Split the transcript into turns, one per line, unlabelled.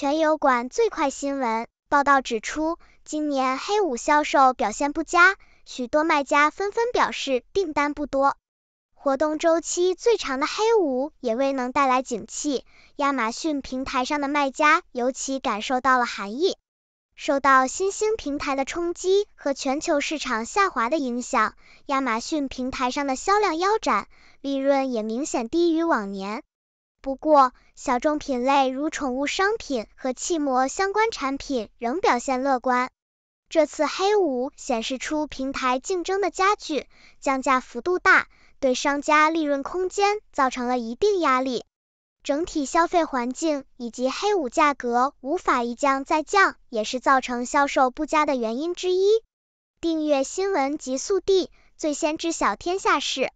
全油管最快新闻报道指出，今年黑五销售表现不佳，许多卖家纷纷表示订单不多。活动周期最长的黑五也未能带来景气，亚马逊平台上的卖家尤其感受到了寒意。受到新兴平台的冲击和全球市场下滑的影响，亚马逊平台上的销量腰斩，利润也明显低于往年。不过，小众品类如宠物商品和汽摩相关产品仍表现乐观。这次黑五显示出平台竞争的加剧，降价幅度大，对商家利润空间造成了一定压力。整体消费环境以及黑五价格无法一降再降，也是造成销售不佳的原因之一。订阅新闻极速递，最先知晓天下事。